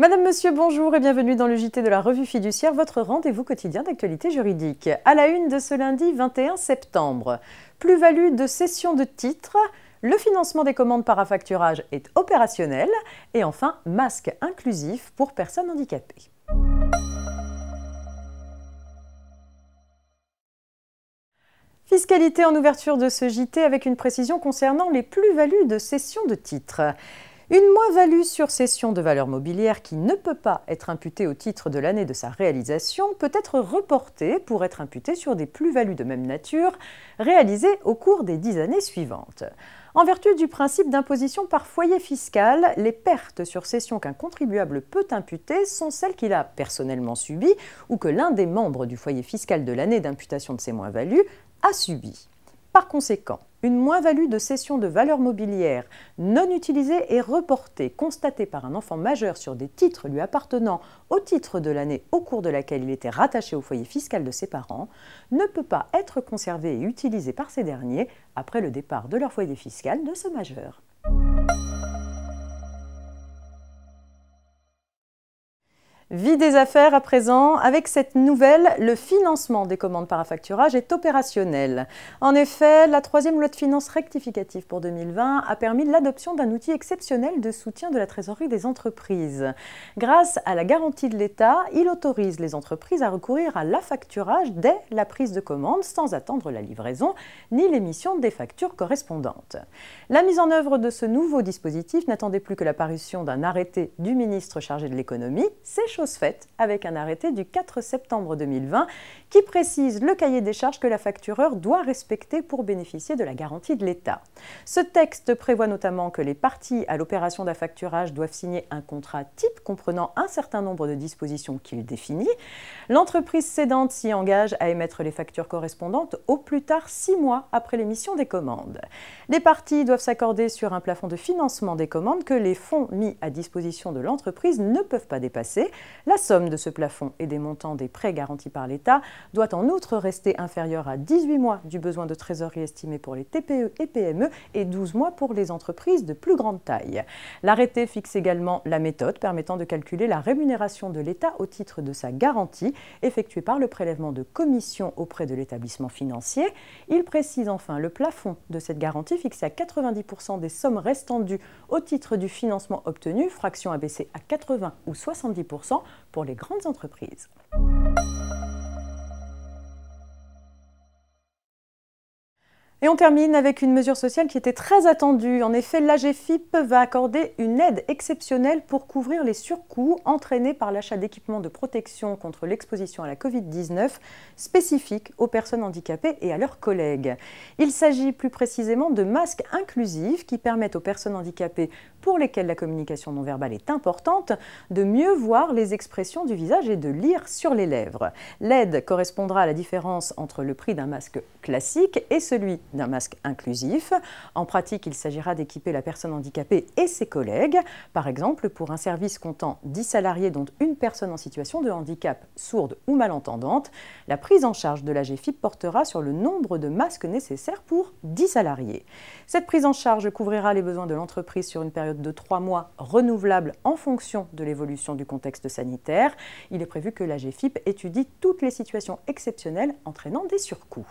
Madame, Monsieur, bonjour et bienvenue dans le JT de la Revue Fiduciaire, votre rendez-vous quotidien d'actualité juridique. À la une de ce lundi 21 septembre, plus-value de cession de titres, le financement des commandes par affacturage est opérationnel et enfin masque inclusif pour personnes handicapées. Fiscalité en ouverture de ce JT avec une précision concernant les plus-values de cession de titres. Une moins-value sur cession de valeur mobilière qui ne peut pas être imputée au titre de l'année de sa réalisation peut être reportée pour être imputée sur des plus-values de même nature réalisées au cours des dix années suivantes. En vertu du principe d'imposition par foyer fiscal, les pertes sur cession qu'un contribuable peut imputer sont celles qu'il a personnellement subies ou que l'un des membres du foyer fiscal de l'année d'imputation de ses moins-values a subies. Par conséquent, une moins-value de cession de valeur mobilière non utilisée et reportée, constatée par un enfant majeur sur des titres lui appartenant au titre de l'année au cours de laquelle il était rattaché au foyer fiscal de ses parents, ne peut pas être conservée et utilisée par ces derniers après le départ de leur foyer fiscal de ce majeur. Vie des affaires à présent. Avec cette nouvelle, le financement des commandes par facturage est opérationnel. En effet, la troisième loi de finances rectificative pour 2020 a permis l'adoption d'un outil exceptionnel de soutien de la trésorerie des entreprises. Grâce à la garantie de l'État, il autorise les entreprises à recourir à l'affacturage dès la prise de commande sans attendre la livraison ni l'émission des factures correspondantes. La mise en œuvre de ce nouveau dispositif n'attendait plus que l'apparition d'un arrêté du ministre chargé de l'économie chose faite avec un arrêté du 4 septembre 2020 qui précise le cahier des charges que la factureur doit respecter pour bénéficier de la garantie de l'État. Ce texte prévoit notamment que les parties à l'opération d'affacturage doivent signer un contrat type comprenant un certain nombre de dispositions qu'il définit. L'entreprise cédante s'y engage à émettre les factures correspondantes au plus tard six mois après l'émission des commandes. Les parties doivent s'accorder sur un plafond de financement des commandes que les fonds mis à disposition de l'entreprise ne peuvent pas dépasser. La somme de ce plafond et des montants des prêts garantis par l'État doit en outre rester inférieure à 18 mois du besoin de trésorerie estimé pour les TPE et PME et 12 mois pour les entreprises de plus grande taille. L'arrêté fixe également la méthode permettant de calculer la rémunération de l'État au titre de sa garantie effectuée par le prélèvement de commission auprès de l'établissement financier. Il précise enfin le plafond de cette garantie fixé à 90% des sommes restant dues au titre du financement obtenu, fraction abaissée à 80 ou 70% pour les grandes entreprises. Et on termine avec une mesure sociale qui était très attendue. En effet, l'AGFIP va accorder une aide exceptionnelle pour couvrir les surcoûts entraînés par l'achat d'équipements de protection contre l'exposition à la Covid-19 spécifiques aux personnes handicapées et à leurs collègues. Il s'agit plus précisément de masques inclusifs qui permettent aux personnes handicapées pour lesquelles la communication non verbale est importante de mieux voir les expressions du visage et de lire sur les lèvres. L'aide correspondra à la différence entre le prix d'un masque classique et celui d'un masque inclusif. En pratique, il s'agira d'équiper la personne handicapée et ses collègues, par exemple pour un service comptant 10 salariés dont une personne en situation de handicap, sourde ou malentendante. La prise en charge de la GFIP portera sur le nombre de masques nécessaires pour 10 salariés. Cette prise en charge couvrira les besoins de l'entreprise sur une période de 3 mois renouvelable en fonction de l'évolution du contexte sanitaire. Il est prévu que la GFIP étudie toutes les situations exceptionnelles entraînant des surcoûts.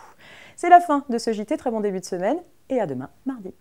C'est la fin de ce JT, très bon début de semaine et à demain mardi.